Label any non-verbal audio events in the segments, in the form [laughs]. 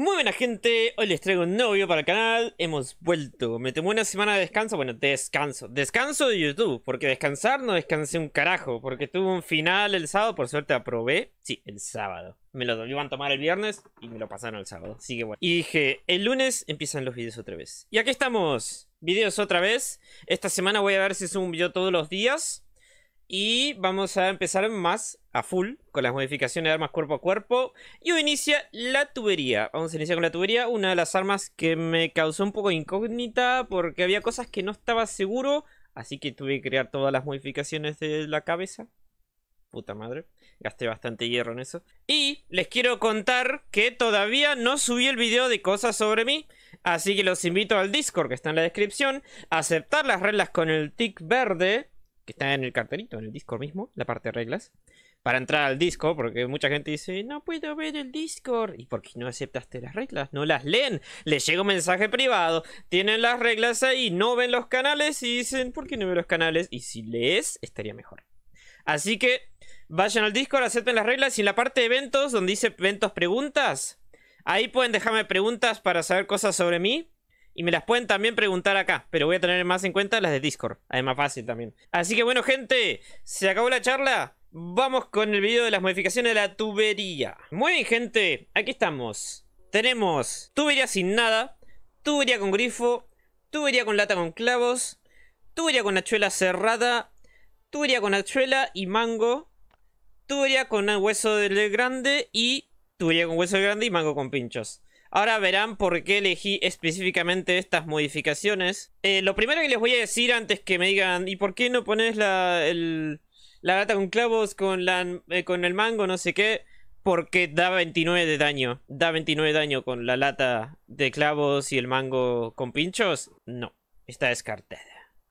Muy buena gente, hoy les traigo un nuevo video para el canal, hemos vuelto, me tomé una semana de descanso, bueno, descanso, descanso de YouTube, porque descansar no descansé un carajo, porque tuve un final el sábado, por suerte aprobé, sí, el sábado, me lo iban a tomar el viernes y me lo pasaron el sábado, así que bueno, y dije, el lunes empiezan los videos otra vez, y aquí estamos, videos otra vez, esta semana voy a ver si es un video todos los días, y vamos a empezar más a full con las modificaciones de armas cuerpo a cuerpo. Y hoy inicia la tubería. Vamos a iniciar con la tubería, una de las armas que me causó un poco incógnita porque había cosas que no estaba seguro. Así que tuve que crear todas las modificaciones de la cabeza. Puta madre, gasté bastante hierro en eso. Y les quiero contar que todavía no subí el video de cosas sobre mí. Así que los invito al Discord que está en la descripción. A aceptar las reglas con el tick verde que está en el cartelito, en el Discord mismo, la parte de reglas, para entrar al Discord, porque mucha gente dice, no puedo ver el Discord. ¿Y por qué no aceptaste las reglas? No las leen. Les llega un mensaje privado, tienen las reglas ahí, no ven los canales y dicen, ¿por qué no ven los canales? Y si lees, estaría mejor. Así que vayan al Discord, acepten las reglas y en la parte de eventos, donde dice eventos preguntas, ahí pueden dejarme preguntas para saber cosas sobre mí. Y me las pueden también preguntar acá, pero voy a tener más en cuenta las de Discord. Además más fácil también. Así que bueno, gente, se acabó la charla. Vamos con el video de las modificaciones de la tubería. Muy bien, gente, aquí estamos. Tenemos tubería sin nada, tubería con grifo, tubería con lata con clavos, tubería con hachuela cerrada, tubería con hachuela y mango, tubería con hueso del grande y tubería con hueso grande y mango con pinchos. Ahora verán por qué elegí específicamente estas modificaciones. Eh, lo primero que les voy a decir antes que me digan, ¿y por qué no pones la, lata con clavos con, la, eh, con el mango, no sé qué? Porque da 29 de daño. Da 29 de daño con la lata de clavos y el mango con pinchos. No, está descartada.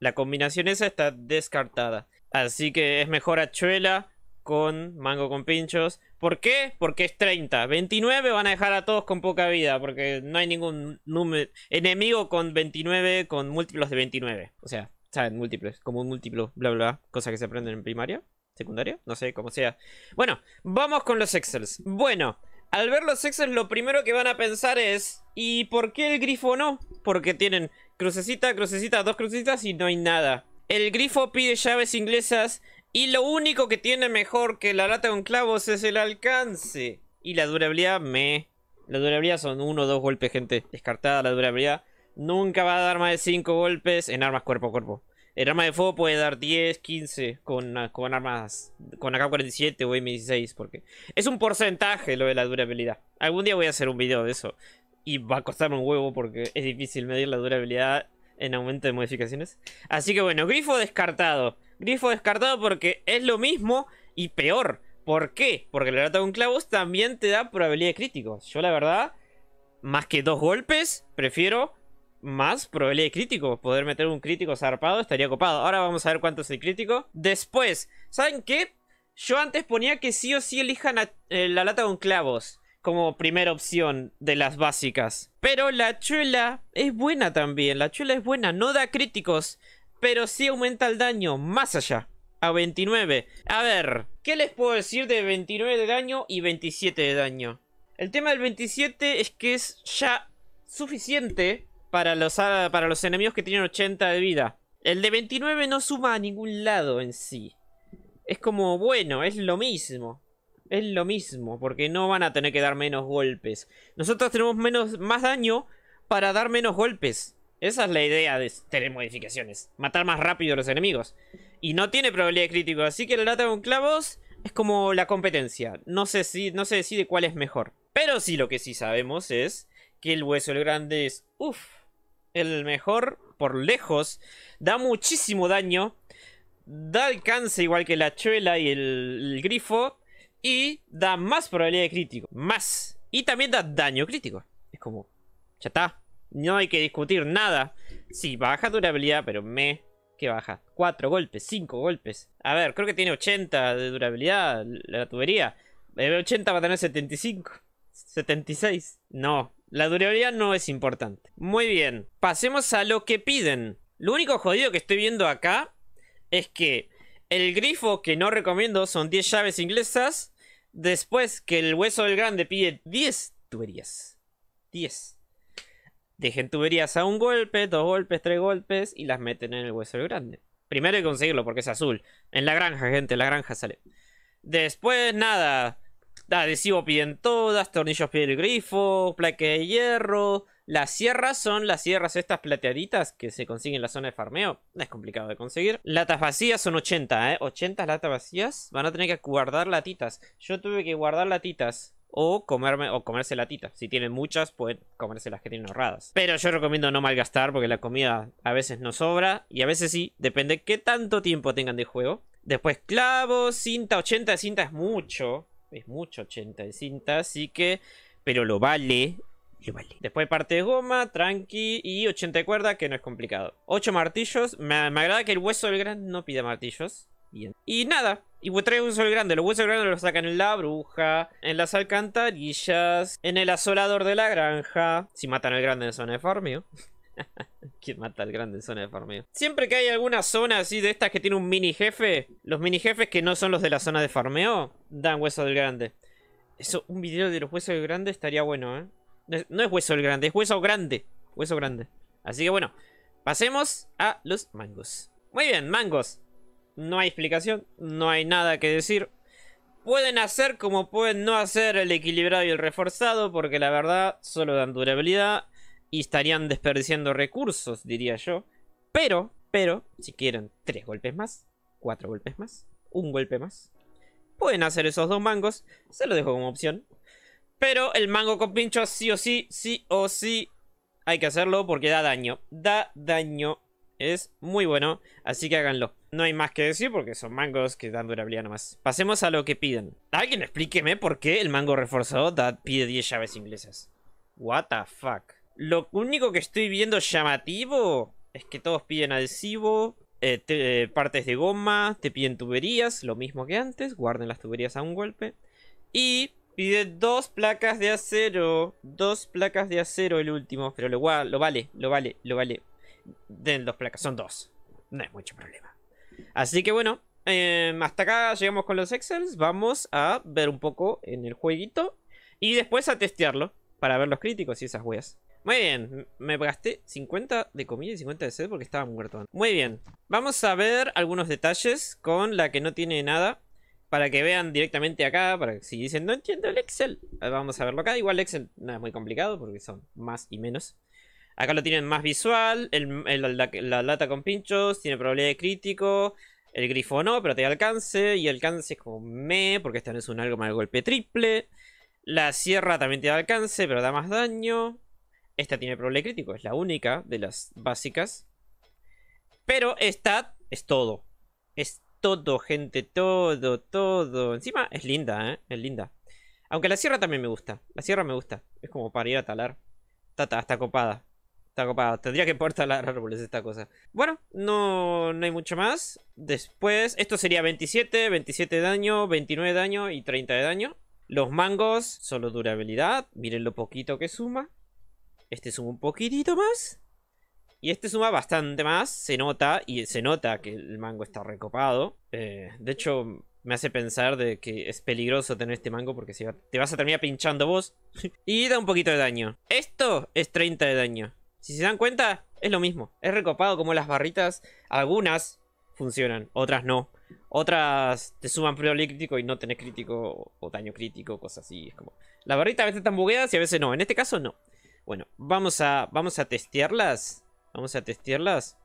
La combinación esa está descartada. Así que es mejor hachuela con mango con pinchos. ¿Por qué? Porque es 30. 29 van a dejar a todos con poca vida, porque no hay ningún número, enemigo con 29, con múltiplos de 29. O sea, saben, múltiples, como un múltiplo, bla, bla, cosa que se aprenden en primaria, secundaria, no sé, cómo sea. Bueno, vamos con los excels. Bueno, al ver los excels lo primero que van a pensar es, ¿y por qué el grifo no? Porque tienen crucecita, crucecita, dos crucecitas y no hay nada. El grifo pide llaves inglesas y lo único que tiene mejor que la lata con clavos es el alcance. Y la durabilidad, me. La durabilidad son uno o dos golpes, gente. Descartada la durabilidad. Nunca va a dar más de 5 golpes en armas cuerpo a cuerpo. El arma de fuego puede dar 10, 15 con, con armas. Con AK-47 o M16. Porque es un porcentaje lo de la durabilidad. Algún día voy a hacer un video de eso. Y va a costarme un huevo porque es difícil medir la durabilidad en aumento de modificaciones. Así que bueno, grifo descartado. Grifo descartado porque es lo mismo y peor. ¿Por qué? Porque la lata con clavos también te da probabilidad de críticos. Yo la verdad, más que dos golpes, prefiero más probabilidad de crítico. Poder meter un crítico zarpado estaría copado. Ahora vamos a ver cuánto es el crítico. Después, ¿saben qué? Yo antes ponía que sí o sí elijan la lata con clavos como primera opción de las básicas. Pero la chula es buena también. La chula es buena, no da críticos pero sí aumenta el daño más allá, a 29. A ver, ¿qué les puedo decir de 29 de daño y 27 de daño? El tema del 27 es que es ya suficiente para los, para los enemigos que tienen 80 de vida. El de 29 no suma a ningún lado en sí. Es como, bueno, es lo mismo. Es lo mismo, porque no van a tener que dar menos golpes. Nosotros tenemos menos, más daño para dar menos golpes. Esa es la idea de tener modificaciones. Matar más rápido a los enemigos. Y no tiene probabilidad de crítico, así que la lata con clavos es como la competencia. No sé si no se decide cuál es mejor. Pero sí lo que sí sabemos es que el hueso el grande es uff, el mejor por lejos, da muchísimo daño, da alcance igual que la chuela y el, el grifo y da más probabilidad de crítico, más y también da daño crítico. Es como ya está. No hay que discutir nada. Sí, baja durabilidad, pero me... ¿Qué baja? ¿Cuatro golpes, 5 golpes. A ver, creo que tiene 80 de durabilidad la tubería. 80 va a tener 75. 76. No, la durabilidad no es importante. Muy bien, pasemos a lo que piden. Lo único jodido que estoy viendo acá es que el grifo que no recomiendo son 10 llaves inglesas. Después que el hueso del grande pide 10 tuberías. 10. Dejen tuberías a un golpe, dos golpes, tres golpes y las meten en el hueso grande. Primero hay que conseguirlo porque es azul. En la granja, gente, en la granja sale. Después, nada. Adhesivo piden todas, tornillos piden el grifo, placa de hierro. Las sierras son las sierras estas plateaditas que se consiguen en la zona de farmeo. Es complicado de conseguir. Latas vacías son 80, ¿eh? 80 latas vacías. Van a tener que guardar latitas. Yo tuve que guardar latitas o comerme o comerse latitas. Si tienen muchas, pueden comerse las que tienen ahorradas. Pero yo recomiendo no malgastar porque la comida a veces no sobra y a veces sí, depende qué tanto tiempo tengan de juego. Después clavos, cinta, 80 de cinta es mucho, es mucho 80 de cinta, así que pero lo vale. Lo vale. Después parte de goma, tranqui y 80 de cuerda, que no es complicado. 8 martillos. Me, me agrada que el hueso del gran no pida martillos. Y nada, y pues trae un sol grande. Los huesos grandes los sacan en la bruja, en las alcantarillas, en el asolador de la granja. Si matan al grande en zona de farmeo. [laughs] ¿Quién mata al grande en zona de farmeo? Siempre que hay alguna zona así de estas que tiene un mini jefe, los mini jefes que no son los de la zona de farmeo, dan hueso del grande. Eso, un video de los huesos del grande estaría bueno, ¿eh? No es, no es hueso del grande, es hueso grande. Hueso grande. Así que bueno, pasemos a los mangos. Muy bien, mangos. No hay explicación, no hay nada que decir. Pueden hacer como pueden no hacer el equilibrado y el reforzado, porque la verdad solo dan durabilidad y estarían desperdiciando recursos, diría yo. Pero, pero, si quieren tres golpes más, cuatro golpes más, un golpe más, pueden hacer esos dos mangos, se lo dejo como opción. Pero el mango con pincho sí o sí, sí o sí, hay que hacerlo porque da daño. Da daño es muy bueno, así que háganlo. No hay más que decir porque son mangos que dan durabilidad nomás. Pasemos a lo que piden. Alguien explíqueme por qué el mango reforzado pide 10 llaves inglesas. What the fuck. Lo único que estoy viendo llamativo es que todos piden adhesivo, eh, eh, partes de goma, te piden tuberías, lo mismo que antes, guarden las tuberías a un golpe. Y pide dos placas de acero, dos placas de acero el último, pero lo, lo vale, lo vale, lo vale. De dos placas, son dos. No es mucho problema. Así que bueno, em, hasta acá llegamos con los Excels. Vamos a ver un poco en el jueguito. Y después a testearlo. Para ver los críticos y esas weas. Muy bien, me gasté 50 de comida y 50 de sed porque estaba muerto. Muy bien, vamos a ver algunos detalles con la que no tiene nada. Para que vean directamente acá, para que si dicen no entiendo el Excel. Vamos a verlo acá, igual Excel no es muy complicado porque son más y menos. Acá lo tienen más visual, la, lata con pinchos, tiene probabilidad de crítico, el grifo no, pero te alcance, y alcance es como me, porque esta no es un algo más golpe triple. La sierra también te da alcance, pero da más daño. Esta tiene problema de crítico, es la única de las básicas. Pero esta es todo. Es todo, gente, todo, todo. Encima es linda, ¿eh? Es linda. Aunque la sierra también me gusta. La sierra me gusta. Es como para ir a talar. Tata, está copada. Está copado. Tendría que importar talar [laughs] árboles esta cosa. Bueno, no, hay mucho más. Después, esto sería 27, 27 de daño, 29 de daño y 30 de daño. Los mangos, solo durabilidad. Miren lo poquito que suma. Este suma un poquitito más. Y este suma bastante más. Se nota, y se nota que el mango está recopado. Eh, de hecho, me hace pensar de que es peligroso tener este mango porque si te vas a terminar pinchando vos. [laughs] y da un poquito de daño. Esto es 30 de daño. Si se dan cuenta, es lo mismo. Es recopado como las barritas, algunas funcionan, otras no. Otras te suman prioridad crítico y no tenés crítico o daño crítico, cosas así. Es como... Las barritas a veces están bugueadas y a veces no. En este caso no. Bueno, vamos a, vamos a testearlas. Vamos a testearlas.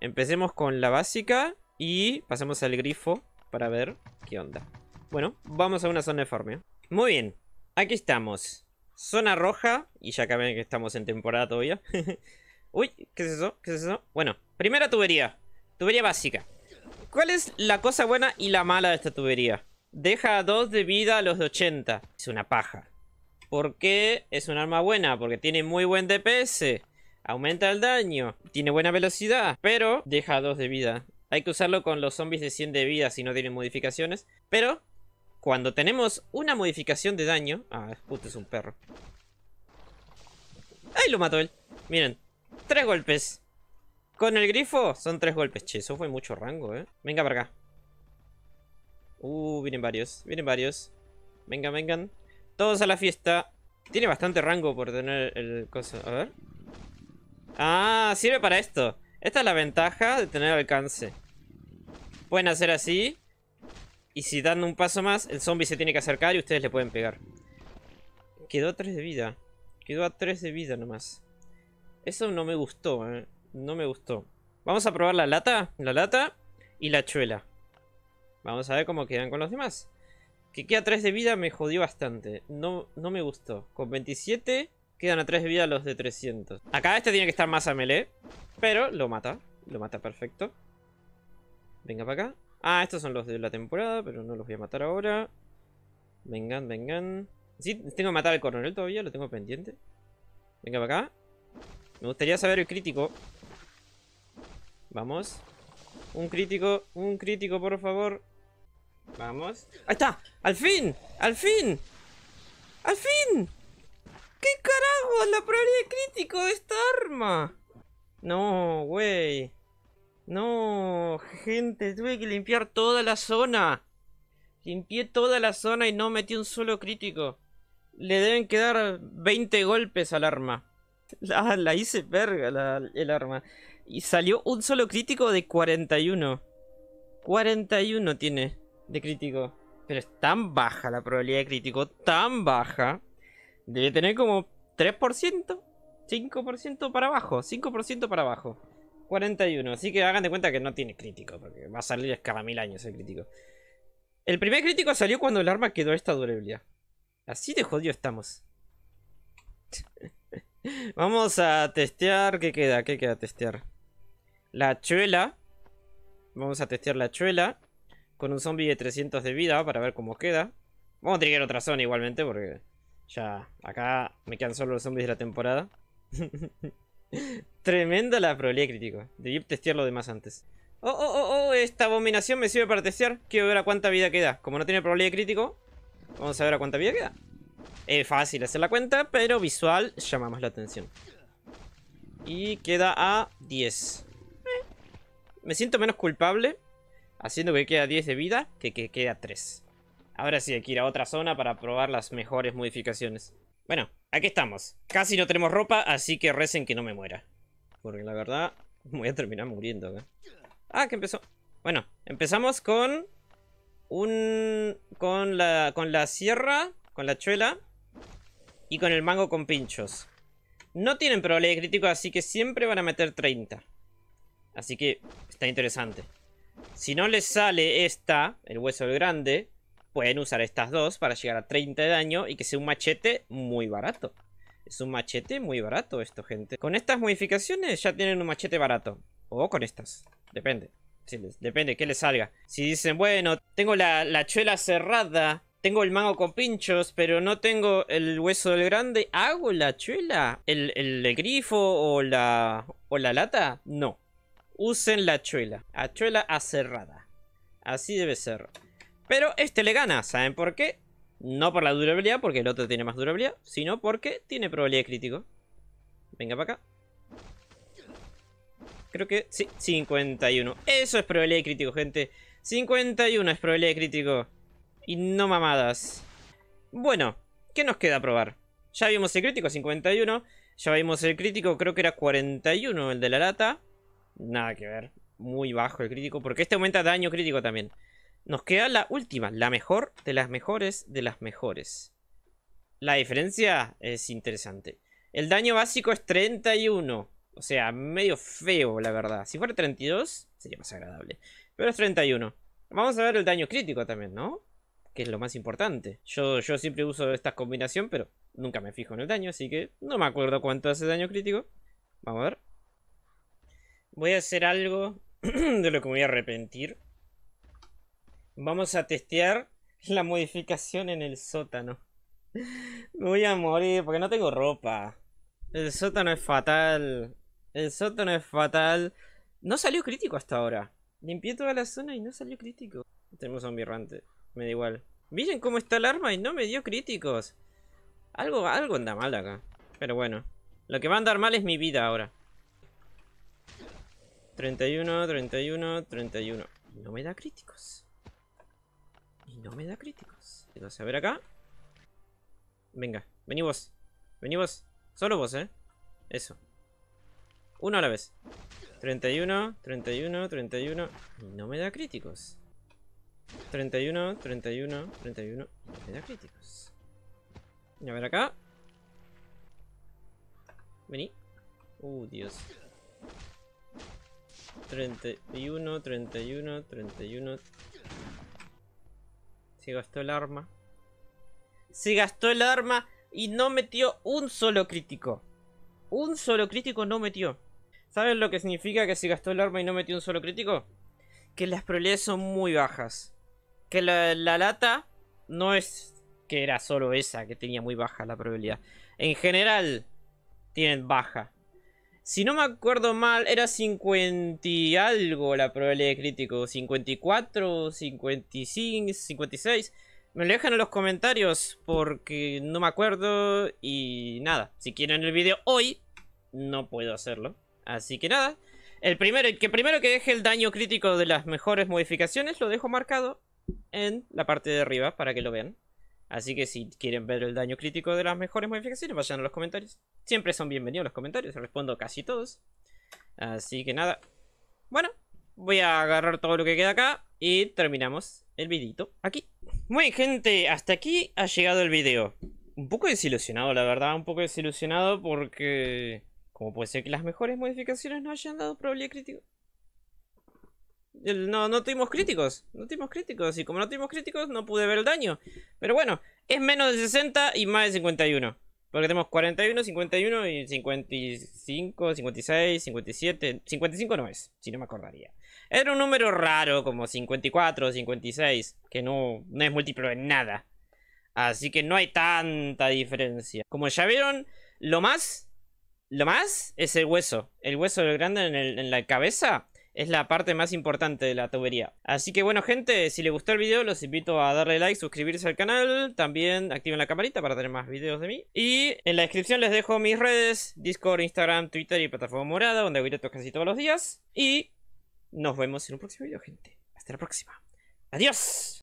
Empecemos con la básica y pasemos al grifo para ver qué onda. Bueno, vamos a una zona de forma Muy bien, aquí estamos. Zona roja. Y ya ven que estamos en temporada todavía. [laughs] Uy, ¿qué es eso? ¿Qué es eso? Bueno, primera tubería. Tubería básica. ¿Cuál es la cosa buena y la mala de esta tubería? Deja 2 de vida a los de 80. Es una paja. ¿Por qué es un arma buena? Porque tiene muy buen DPS. Aumenta el daño. Tiene buena velocidad. Pero deja 2 de vida. Hay que usarlo con los zombies de 100 de vida si no tienen modificaciones. Pero cuando tenemos una modificación de daño... Ah, puto es un perro. ¡Ay, lo mató él! Miren, tres golpes. Con el grifo son tres golpes. Che, eso fue mucho rango, ¿eh? Venga para acá. Uh, vienen varios, vienen varios. Vengan, vengan. Todos a la fiesta. Tiene bastante rango por tener el cosa. A ver. Ah, sirve para esto. Esta es la ventaja de tener alcance. Pueden hacer así. Y si dan un paso más, el zombie se tiene que acercar y ustedes le pueden pegar. Quedó a 3 de vida. Quedó a 3 de vida nomás. Eso no me gustó, eh. No me gustó. Vamos a probar la lata. La lata y la chuela. Vamos a ver cómo quedan con los demás. Que queda 3 de vida me jodió bastante. No, no me gustó. Con 27 quedan a 3 de vida los de 300. Acá este tiene que estar más a melee. Pero lo mata. Lo mata perfecto. Venga para acá. Ah, estos son los de la temporada, pero no los voy a matar ahora. Vengan, vengan. Sí, tengo que matar al coronel todavía, lo tengo pendiente. Venga para acá. Me gustaría saber el crítico. Vamos. Un crítico, un crítico, por favor. Vamos. ¡Ahí está! ¡Al fin! ¡Al fin! ¡Al fin! ¿Qué carajo? La probabilidad de crítico de esta arma. No, güey. No, gente, tuve que limpiar toda la zona. Limpié toda la zona y no metí un solo crítico. Le deben quedar 20 golpes al arma. [laughs] La, hice verga el arma. Y salió un solo crítico de 41. 41 tiene de crítico. Pero es tan baja la probabilidad de crítico, tan baja. Debe tener como 3%, 5% para abajo, 5% para abajo. 41. Así que hagan de cuenta que no tiene crítico, porque va a salir cada mil años el crítico. El primer crítico salió cuando el arma quedó esta durabilidad. Así de jodido estamos. [laughs] Vamos a testear. ¿Qué queda? ¿Qué queda testear? La chuela. Vamos a testear la chuela. Con un zombie de 300 de vida para ver cómo queda. Vamos a trigger otra zona igualmente porque... Ya, acá me quedan solo los zombies de la temporada. [laughs] Tremenda la probabilidad crítica. Debí testear lo demás antes. Oh, oh, oh, oh, esta abominación me sirve para testear. Quiero ver a cuánta vida queda. Como no tiene probabilidad crítico, vamos a ver a cuánta vida queda. Es fácil hacer la cuenta, pero visual llamamos la atención. Y queda a 10. Eh, me siento menos culpable haciendo que queda 10 de vida que que queda 3. Ahora sí hay que ir a otra zona para probar las mejores modificaciones. Bueno, Aquí estamos. Casi no tenemos ropa, así que recen que no me muera. Porque la verdad, [laughs] voy a terminar muriendo ¿eh? Ah, que empezó. Bueno, empezamos con... Un... Con la, con la sierra, con la chuela. Y con el mango con pinchos. No tienen probabilidad de crítico, así que siempre van a meter 30. Así que está interesante. Si no les sale esta, el hueso del grande, pueden usar estas dos para llegar a 30 de daño y que sea un machete muy barato. Es un machete muy barato esto, gente. Con estas modificaciones ya tienen un machete barato. O con estas. Depende. depende que les salga. Si dicen, bueno, tengo la, chuela cerrada, tengo el mango con pinchos, pero no tengo el hueso del grande, ¿hago la chuela? ¿El, grifo o la, o la lata? No. Usen la chuela. A chuela Así debe ser. Pero este le gana, ¿saben por qué? No por la durabilidad, porque el otro tiene más durabilidad, sino porque tiene probabilidad de crítico. Venga para acá. Creo que sí, 51. Eso es probabilidad de crítico, gente. 51 es probabilidad de crítico. Y no mamadas. Bueno, ¿qué nos queda probar? Ya vimos el crítico, 51. Ya vimos el crítico, creo que era 41 el de la lata. Nada que ver. Muy bajo el crítico, porque este aumenta daño crítico también. Nos queda la última, la mejor de las mejores de las mejores. La diferencia es interesante. El daño básico es 31. O sea, medio feo, la verdad. Si fuera 32, sería más agradable. Pero es 31. Vamos a ver el daño crítico también, ¿no? Que es lo más importante. Yo, yo siempre uso esta combinación, pero nunca me fijo en el daño. Así que no me acuerdo cuánto hace daño crítico. Vamos a ver. Voy a hacer algo [clears throat] de lo que me voy a arrepentir. Vamos a testear [laughs] la modificación en el sótano. [laughs] Me voy a morir porque no tengo ropa. El sótano es fatal. El sótano es fatal. No salió crítico hasta ahora. Limpié toda la zona y no salió crítico. Tenemos este un birrante. Me da igual. Miren cómo está el arma y no me dio críticos. Algo, algo anda mal acá. Pero bueno. Lo que va a andar mal es mi vida ahora. 31, 31, 31. No me da críticos. No me da críticos. Entonces, a ver acá. Venga, vení vos. Vení vos. Solo vos, ¿eh? Eso. Uno a la vez. 31, 31, 31. No me da críticos. 31, 31, 31. No me da críticos. A ver acá. Vení. Uh, Dios. 31, 31, 31. Se gastó el arma. Se gastó el arma y no metió un solo crítico. Un solo crítico no metió. ¿Sabes lo que significa que se gastó el arma y no metió un solo crítico? Que las probabilidades son muy bajas. Que la lata no es que era solo esa que tenía muy baja la probabilidad. En general, tienen baja. Si no me acuerdo mal, era 50 y algo la probabilidad de crítico. 54, 55, 56. Me lo dejan en los comentarios porque no me acuerdo y nada. Si quieren el video hoy, no puedo hacerlo. Así que nada. El primero, que primero que deje el daño crítico de las mejores modificaciones lo dejo marcado en la parte de arriba para que lo vean. Así que si quieren ver el daño crítico de las mejores modificaciones, vayan a los comentarios. Siempre son bienvenidos los comentarios, respondo casi todos. Así que nada. Bueno, voy a agarrar todo lo que queda acá y terminamos el videito aquí. Muy gente, hasta aquí ha llegado el video. Un poco desilusionado, la verdad, un poco desilusionado porque... Como puede ser que las mejores modificaciones no hayan dado probabilidad crítica no, no tuvimos críticos. No tuvimos críticos. Y como no tuvimos críticos, no pude ver el daño. Pero bueno, es menos de 60 y más de 51. Porque tenemos 41, 51 y 55, 56, 57. 55 no es, si no me acordaría. Era un número raro, como 54, 56, que no, no es múltiplo de nada. Así que no hay tanta diferencia. Como ya vieron, lo más lo más es el hueso. El hueso grande en, en, la cabeza es la parte más importante de la tubería. Así que bueno gente, si les gustó el video los invito a darle like, suscribirse al canal, también activen la campanita para tener más videos de mí. Y en la descripción les dejo mis redes, Discord, Instagram, Twitter y plataforma morada, donde hago directos casi todos los días. Y nos vemos en un próximo video gente. Hasta la próxima. Adiós.